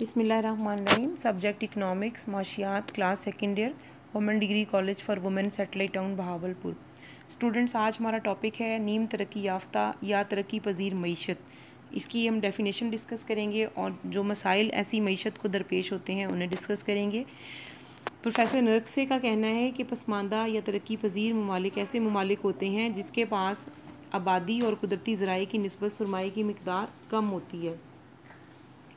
बिसमीम subject economics माशियात class second year women degree college for women satellite town Bahawalpur students आज हमारा topic है नीम तरक्की याफ्ता या तरक्की पजीर मीशत इसकी हम डेफिनेशन डिस्कस करेंगे और जो मसाइल ऐसी मीशत को दरपेश होते हैं उन्हें डिस्कस करेंगे प्रोफेसर नरकसे का कहना है कि पसमानदा या तरक्की पजीर ममालिक ऐसे ममालिक होते हैं जिसके पास आबादी और कुदरती ज़राए की नस्बत सरमाए की मकदार कम होती है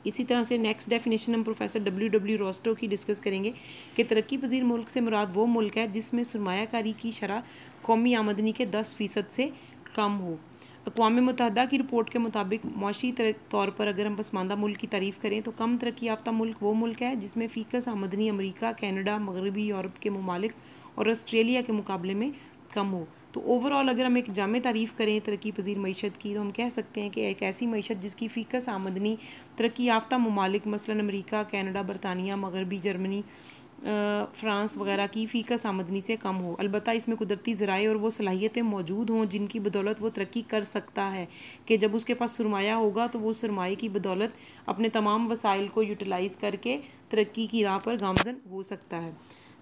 इसी तरह से नेक्स्ट डेफिनेशन हम प्रोफेसर डब्ल्यू डब्ल्यू रोस्टो की डिस्कस करेंगे कि तरक्की पजीर मुल्क से मुराद वो मुल्क है जिसमें सरमाकारी की शरह कौमी आमदनी के दस फ़ीसद से कम हो अकवा मुतहदा की रिपोर्ट के मुताबिक माशी तौर पर अगर हम पसमानदा मुल्क की तारीफ़ करें तो कम तरक्की याफ्ता मुल्क वो मुल्क है जिसमें फ़ीकस आमदनी अमरीका कैनेडा मगरबी यूरोप के ममालिक और आस्ट्रेलिया के मुकाबले में कम हो तो ओवरऑल अगर हम एक जाम तारीफ़ करें तरक्की पजीर मीशत की तो हम कह सकते हैं कि एक ऐसी मीशत जिसकी फ़ीकस आमदनी तरक्की याफ्ता ममालिक मसला अमरीका कैनेडा बरतानिया मगरबी जर्मनी फ्रांस वगैरह की फ़ीकस आमदनी से कम हो अलबत्त इसमें कुदरती ज़राए और वो सलाहियतें मौजूद हों जिनकी बदौलत वो तरक्की कर सकता है कि जब उसके पास सरमाया होगा तो वो सरमाए की बदौलत अपने तमाम वसाइल को यूटिलाइज़ करके तरक्की की राह पर गामजन हो सकता है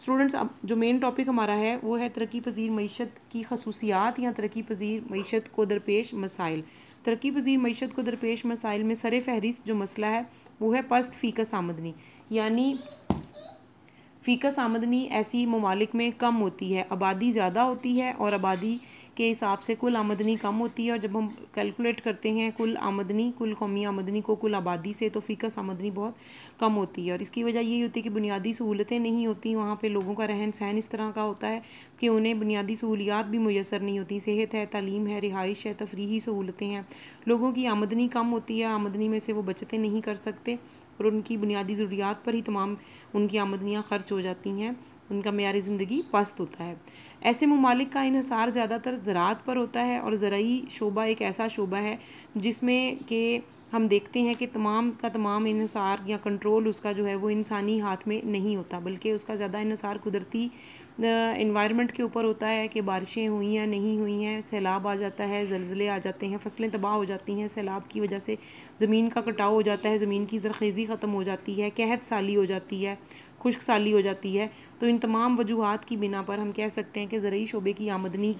स्टूडेंट्स अब जो मेन टॉपिक हमारा है वो है तरक्की पजीर मीशत की खसूसियात या तरक्की पजीर मीशत को दरपेश मसाइल तरक्की पजीर मीशत को दरपेश मसाइल में सर फहरिस्त जो मसला है वो है पस्त फ़ीकस आमदनी यानी फ़ीकस आमदनी ऐसी ममालिक में कम होती है आबादी ज़्यादा होती है और आबादी के हिसाब से कुल आमदनी कम होती है और जब हम कैलकुलेट करते हैं कुल आमदनी कुल कौमी आमदनी को कुल आबादी से तो फ़िकस आमदनी बहुत कम होती है और इसकी वजह यही होती है कि बुनियादी सहूलतें नहीं होती वहाँ पर लोगों का रहन सहन इस तरह का होता है कि उन्हें बुनियादी सहूलियात भी मैसर नहीं होती सेहत है तालीम है रिहाइश है तफरी तो सहूलतें हैं लोगों की आमदनी कम होती है आमदनी में से वो बचतें नहीं कर सकते और उनकी बुनियादी ज़रूरियात पर ही तमाम उनकी आमदनियाँ खर्च हो जाती हैं उनका मैारी ज़िंदगी पस्त होता है ऐसे ममालिक का इसार ज़्यादातर ज़रात पर होता है और ज़रूरी शोबा एक ऐसा शोबा है जिसमें कि हम देखते हैं कि तमाम का तमाम इसार या कंट्रोल उसका जो है वो इंसानी हाथ में नहीं होता बल्कि उसका ज़्यादा इसार कुदरती इन्वायरमेंट के ऊपर होता है कि बारिशें हुई या नहीं हुई हैं सैलाब आ जाता है ज़लजले आ जाते हैं फसलें तबाह हो जाती हैं सैलाब की वजह से ज़मीन का कटाव हो जाता है ज़मीन की जरखेज़ी ख़त्म हो जाती है कहत साली हो जाती है खुश्क साली हो जाती है तो इन तमाम वजूहत की बिना पर हम कह सकते हैं कि ज़रूरी शोबे की आमदनी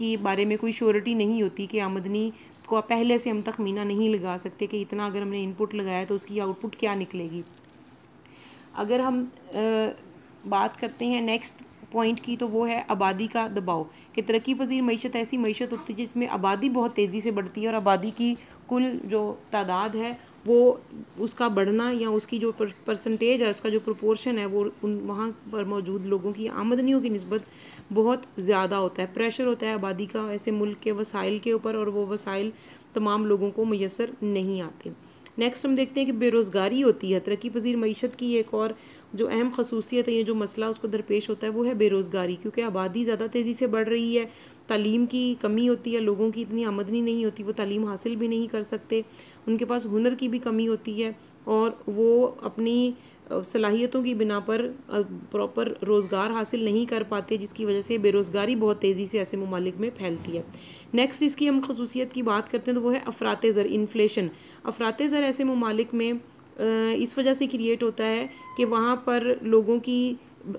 के बारे में कोई श्योरिटी नहीं होती कि आमदनी को पहले से हम तखमीना नहीं लगा सकते कि इतना अगर हमने इनपुट लगाया तो उसकी आउटपुट क्या निकलेगी अगर हम आ, बात करते हैं नेक्स्ट पॉइंट की तो वो है आबादी का दबाव कि तरक्की पजीर मीशत ऐसी मीशत होती है जिसमें आबादी बहुत तेज़ी से बढ़ती है और आबादी की कुल जो तादाद है वो उसका बढ़ना या उसकी जो परसेंटेज है उसका जो प्रोपोर्शन है वो उन वहाँ पर मौजूद लोगों की आमदनियों की नस्बत बहुत ज़्यादा होता है प्रेशर होता है आबादी का ऐसे मुल्क के वसाइल के ऊपर और वो वसाइल तमाम लोगों को मैसर नहीं आते नेक्स्ट हम देखते हैं कि बेरोज़गारी होती है तरक्की पजीर मीशत की एक और जो अहम खसूसियत है ये जो मसला उसको दरपेश होता है वो है बेरोज़गारी क्योंकि आबादी ज़्यादा तेज़ी से बढ़ रही है तालीम की कमी होती है लोगों की इतनी आमदनी नहीं होती वो तालीम हासिल भी नहीं कर सकते उनके पास हुनर की भी कमी होती है और वो अपनी सलाहियतों की बिना पर प्रॉपर रोज़गार हासिल नहीं कर पाते जिसकी वजह से बेरोज़गारी बहुत तेज़ी से ऐसे ममालिक में फैलती है नेक्स्ट इसकी हम खसूसियत की बात करते हैं तो वो है अफरात ज़र इन्फ्लेशन अफरात ज़र ऐसे ममालिक में इस वजह से क्रिएट होता है कि वहाँ पर लोगों की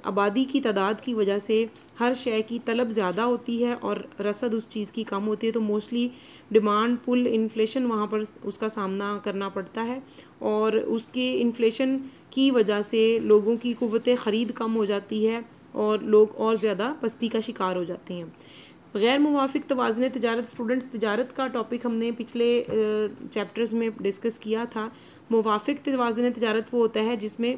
आबादी की तादाद की वजह से हर शय की तलब ज़्यादा होती है और रसद उस चीज़ की कम होती है तो मोस्टली डिमांड पुल इन्फ्लेशन वहाँ पर उसका सामना करना पड़ता है और उसके इन्फ्लेशन की वजह से लोगों की कुत ख़रीद कम हो जाती है और लोग और ज़्यादा पस्ती का शिकार हो जाते हैं गैर मुवाफिक तोज़न तजारत स्टूडेंट्स तजारत का टॉपिक हमने पिछले चैप्टर्स में डिस्कस किया था मुवाफिक तोज़न तजारत वो होता है जिसमें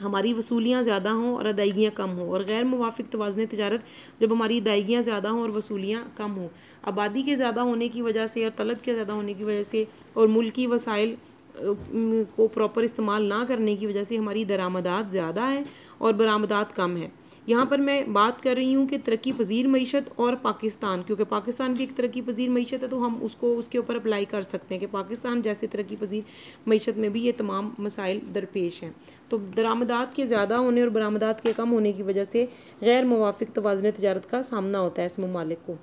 हमारी वसूलियाँ ज़्यादा हों और अदायगियाँ कम हों और गैर मुवाफिक तोज़न तजारत जब हमारी अदायगियाँ ज़्यादा हों और वसूलियाँ कम हों आबादी के ज़्यादा होने की वजह से और तलब के ज़्यादा होने की वजह से और मुल्की वसाइल को प्रॉपर इस्तेमाल ना करने की वजह से हमारी दरामदात ज़्यादा है और बरामदात कम है यहाँ पर मैं बात कर रही हूँ कि तरक्की पजीर मीशत और पाकिस्तान क्योंकि पाकिस्तान की एक तरक्की पजीर मीशत है तो हम उसको उसके ऊपर अप्लाई कर सकते हैं कि पाकिस्तान जैसे तरक्की पजीर मीशत में भी ये तमाम मसाइल दरपेश हैं तो दरामदात के ज़्यादा होने और बरामदात के कम होने की वजह से गैर मुवाफिक तोज़न तजारत का सामना होता है इस ममालिक को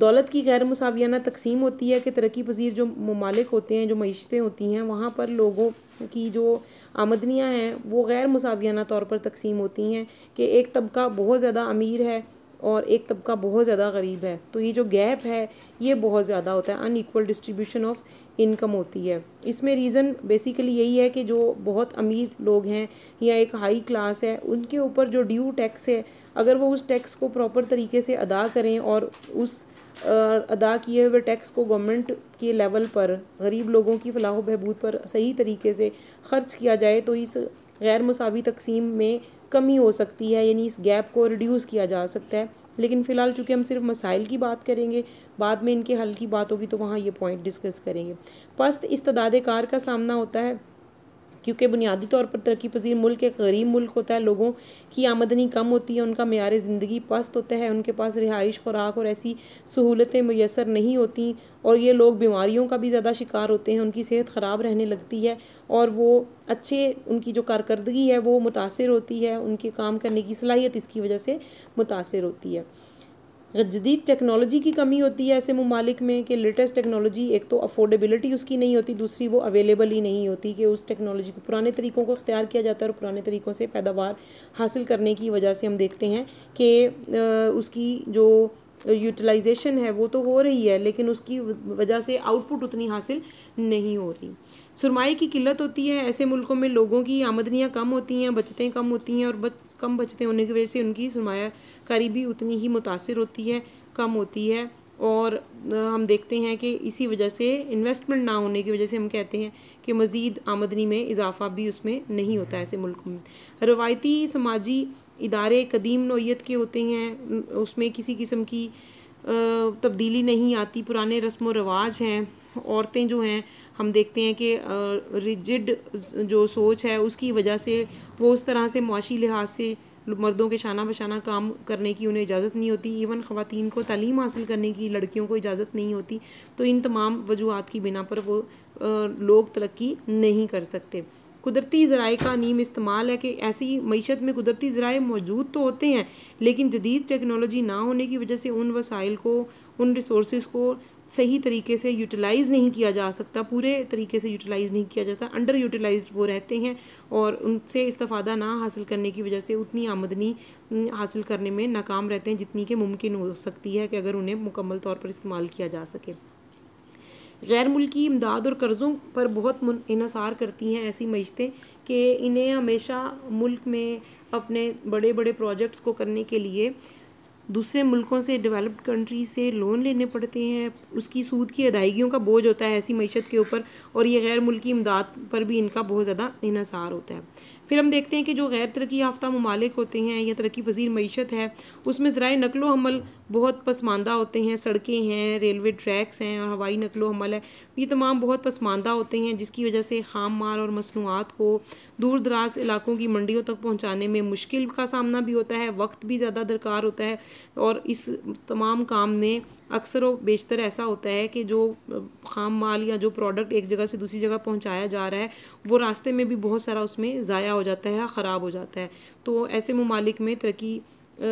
दौलत की गैर मसावियाना तकसीम होती है कि तरक्की पजीर जो ममालिक होते हैं जो मीशतें होती हैं वहाँ पर लोगों की जो आमदनियाँ हैं वो गैर मुसावियाना तौर पर तकसीम होती हैं कि एक तबका बहुत ज़्यादा अमीर है और एक तबका बहुत ज़्यादा गरीब है तो ये जो गैप है ये बहुत ज़्यादा होता है अनईक्वल डिस्ट्रीब्यूशन ऑफ इनकम होती है इसमें रीज़न बेसिकली यही है कि जो बहुत अमीर लोग हैं या एक हाई क्लास है उनके ऊपर जो ड्यू टैक्स है अगर वो उस टैक्स को प्रॉपर तरीके से अदा करें और उस अदा किए हुए टैक्स को गवर्नमेंट के लेवल पर गरीब लोगों की फलाह बहबूद पर सही तरीके से ख़र्च किया जाए तो इस गैर मसावी तकसीम में कमी हो सकती है यानी इस गैप को रिड्यूस किया जा सकता है लेकिन फ़िलहाल चूंकि हम सिर्फ मसाइल की बात करेंगे बाद में इनके हल की बात होगी तो वहाँ ये पॉइंट डिस्कस करेंगे पस्त इस कार का सामना होता है क्योंकि बुनियादी तौर पर तरक्की पजीर मुल्क एक गरीब मुल्क होता है लोगों की आमदनी कम होती है उनका मैार ज़िंदगी पस्त होता है उनके पास रिहाइश खुराक और ऐसी सहूलतें मैसर नहीं होती और ये लोग बीमारियों का भी ज़्यादा शिकार होते हैं उनकी सेहत ख़राब रहने लगती है और वो अच्छे उनकी जो कारकर्दगी है वो मुतासर होती है उनके काम करने की सलाहियत इसकी वजह से मुतासर होती है जदीद टेक्नोलॉजी की कमी होती है ऐसे ममालिक में कि लेटेस्ट टेक्नोलॉजी एक तो अफोर्डेबिलिटी उसकी नहीं होती दूसरी वो अवेलेबल ही नहीं होती कि उस टेक्नोलॉजी को पुराने तरीक़ों को अख्तियार किया जाता है और पुराने तरीक़ों से पैदावार हासिल करने की वजह से हम देखते हैं कि उसकी जो यूटिलाइजेशन है वो तो हो रही है लेकिन उसकी वजह से आउटपुट उतनी हासिल नहीं हो रही सुरमाई की किल्लत होती है ऐसे मुल्कों में लोगों की आमदनियाँ कम होती हैं बचतें कम होती हैं और बच कम बचतें होने की वजह से उनकी सरमाकारी भी उतनी ही मुतासर होती है कम होती है और हम देखते हैं कि इसी वजह से इन्वेस्टमेंट ना होने की वजह से हम कहते हैं कि मज़ीद आमदनी में इजाफा भी उसमें नहीं होता ऐसे मुल्कों में रवायती समाजी इदारे कदीम नोयत के होते हैं उसमें किसी किस्म की तब्दीली नहीं आती पुराने रस्म व रवाज हैं औरतें जो हैं हम देखते हैं कि रिजिड जो सोच है उसकी वजह से वो उस तरह से मुआशी लिहाज से मर्दों के शाना बशाना काम करने की उन्हें इजाज़त नहीं होती इवन ख़वान को तलीम हासिल करने की लड़कियों को इजाज़त नहीं होती तो इन तमाम वजूहत की बिना पर वो लोग तरक्की नहीं कर सकते कुदरती ज़राए का नीम इस्तेमाल है कि ऐसी मीशत में कुदरती ज़राए मौजूद तो होते हैं लेकिन जदीद टेक्नोलॉजी ना होने की वजह से उन वसाइल को उन रिसोर्स को सही तरीके से यूटिलाइज़ नहीं किया जा सकता पूरे तरीके से यूटिलाइज़ नहीं किया जाता अंडर यूटिलाइज वो रहते हैं और उनसे इस्तफ़ादा ना हासिल करने की वजह से उतनी आमदनी हासिल करने में नाकाम रहते हैं जितनी कि मुमकिन हो सकती है कि अगर उन्हें मुकम्मल तौर पर इस्तेमाल किया जा सके गैर मुल्की इमदाद और कर्ज़ों पर बहुत इनसार करती हैं ऐसी मईतें कि इन्हें हमेशा मुल्क में अपने बड़े बड़े प्रोजेक्ट्स को करने के लिए दूसरे मुल्कों से डेवलप्ड कंट्री से लोन लेने पड़ते हैं उसकी सूद की अदायगियों का बोझ होता है ऐसी मीशत के ऊपर और ये गैर मुल्की इमदाद पर भी इनका बहुत ज़्यादा इनसार होता है फिर हम देखते हैं कि जो गैर तरक्की याफ्ता ममालिक होते हैं या तरक्की पजीर मीशत है उसमें ज़रा नकलो हमल बहुत पसमानदा होते हैं सड़कें हैं रेलवे ट्रैक्स हैं और हवाई नकलो हमल है ये तमाम बहुत पसमानदा होते हैं जिसकी वजह से खाम माल और मसनूआत को दूर दराज इलाकों की मंडियों तक पहुँचाने में मुश्किल का सामना भी होता है वक्त भी ज़्यादा दरकार होता है और इस तमाम काम में अक्सर बेशतर ऐसा होता है कि जो खाम माल या जो प्रोडक्ट एक जगह से दूसरी जगह पहुंचाया जा रहा है वो रास्ते में भी बहुत सारा उसमें ज़ाया हो जाता है ख़राब हो जाता है तो ऐसे ममालिक में तरक्की आ,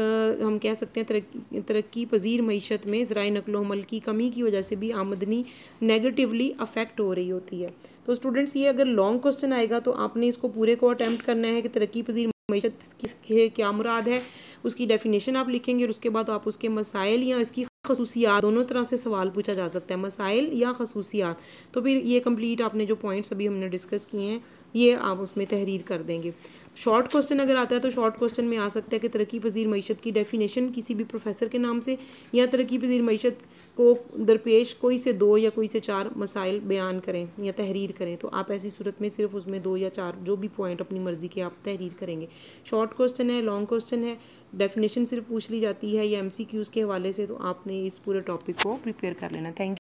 हम कह सकते हैं तरक्की तरक्की पजीर मीशत में ज़रा नकलो हमल की कमी की वजह से भी आमदनी नेगेटिवली अफेक्ट हो रही होती है तो स्टूडेंट्स ये अगर लॉन्ग क्वेश्चन आएगा तो आपने इसको पूरे को अटैम्प्ट करना है कि तरक्की पजीर मीशत किस क्या मुराद है उसकी डेफिनेशन आप लिखेंगे और उसके बाद आप उसके मसाइल या इसकी खसूसियात दोनों तरह से सवाल पूछा जा सकता है मसाइल या खसूसियात तो फिर ये कम्प्लीट आपने जो पॉइंट्स अभी हमने डिस्कस किए हैं ये आप उसमें तहरीर कर देंगे शॉर्ट क्वेश्चन अगर आता है तो शॉर्ट क्वेश्चन में आ सकता है कि तरक्की पजीर मीशत की डेफिनेशन किसी भी प्रोफेसर के नाम से या तरक्की पजीर मीशत को दरपेश कोई से दो या कोई से चार मसाइल बयान करें या तहरीर करें तो आप ऐसी सूरत में सिर्फ उसमें दो या चार जो भी पॉइंट अपनी मर्ज़ी के आप तहरीर करेंगे शॉर्ट क्वेश्चन है लॉन्ग क्वेश्चन है डेफिनेशन सिर्फ पूछ ली जाती है या एम के हवाले से तो आपने इस पूरे टॉपिक को प्रिपेयर कर लेना थैंक